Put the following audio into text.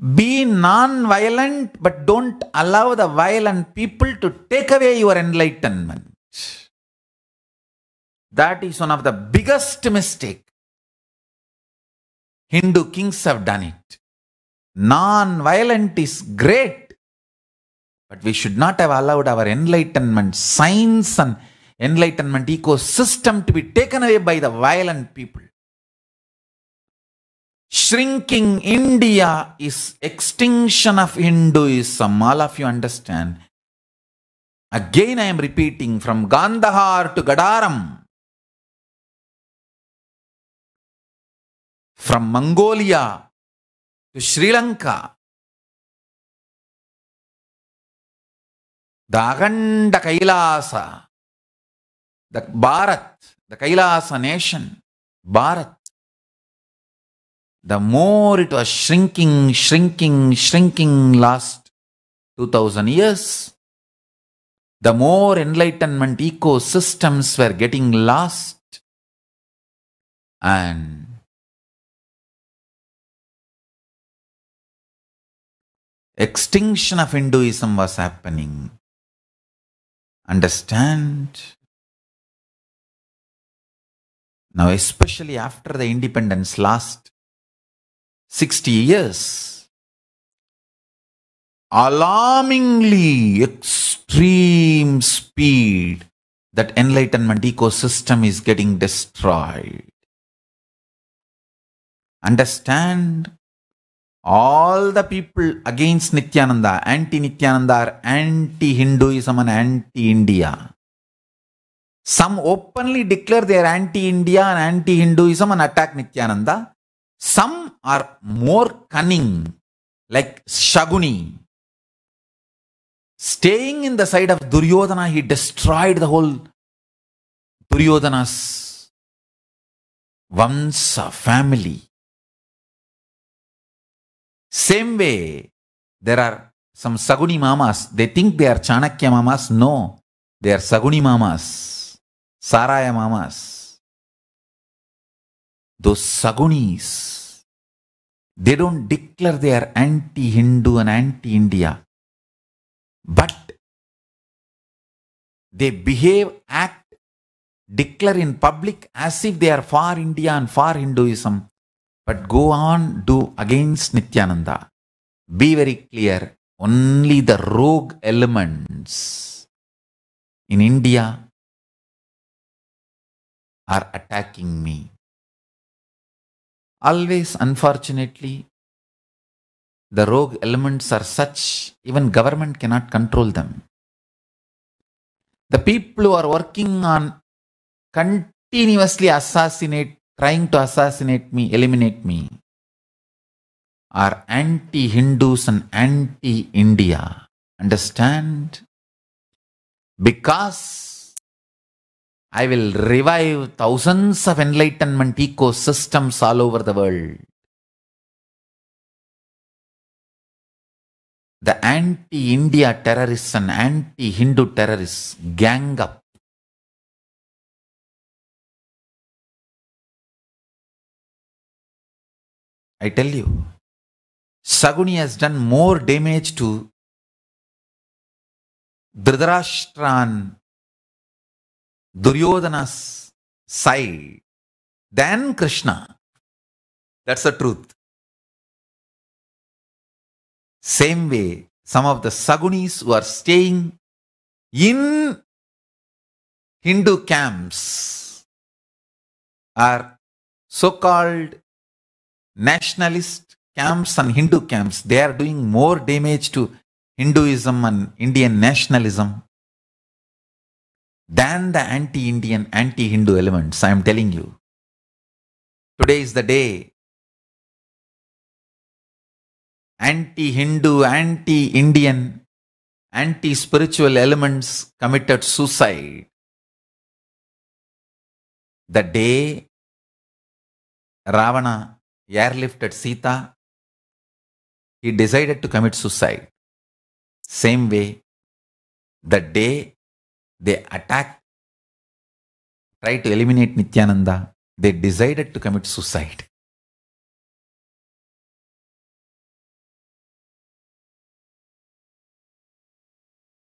Be non violent, but don't allow the violent people to take away your enlightenment. That is one of the biggest mistake. Hindu kings have done it. Non violent is great, but we should not have allowed our enlightenment science and enlightenment ecosystem to be taken away by the violent people shrinking India is extinction of Hinduism. All of you understand. Again, I am repeating from Gandhar to Gadaram, from Mongolia to Sri Lanka, the Aganda Kailasa, the Bharat, the Kailasa nation, Bharat the more it was shrinking, shrinking, shrinking last 2000 years, the more enlightenment ecosystems were getting lost and extinction of Hinduism was happening. Understand? Now, especially after the independence last 60 years. Alarmingly extreme speed that enlightenment ecosystem is getting destroyed. Understand? All the people against Nityananda, anti Nityananda, are anti Hinduism and anti India. Some openly declare they are anti India and anti Hinduism and attack Nityananda. Some are more cunning, like Shaguni. Staying in the side of Duryodhana, he destroyed the whole Duryodhana's Vamsa family. Same way, there are some Saguni mamas. They think they are Chanakya mamas. No, they are Saguni mamas, Saraya mamas. Those Sagunis They don't declare they are anti Hindu and anti India, but they behave, act, declare in public as if they are for India and for Hinduism, but go on, do against Nityananda. Be very clear only the rogue elements in India are attacking me. Always, unfortunately, the rogue elements are such, even government cannot control them. The people who are working on continuously assassinate, trying to assassinate me, eliminate me, are anti Hindus and anti India. Understand? Because I will revive thousands of enlightenment ecosystems all over the world. The anti India terrorists and anti Hindu terrorists gang up. I tell you, Saguni has done more damage to Dhritarashtra and Duryodhana's side than Krishna. That's the truth. Same way, some of the Sagunis who are staying in Hindu camps are so called nationalist camps and Hindu camps. They are doing more damage to Hinduism and Indian nationalism than the anti Indian, anti Hindu elements. I am telling you. Today is the day. Anti Hindu, anti Indian, anti spiritual elements committed suicide. The day Ravana airlifted Sita, he decided to commit suicide. Same way, the day they attacked, tried to eliminate Nityananda. They decided to commit suicide.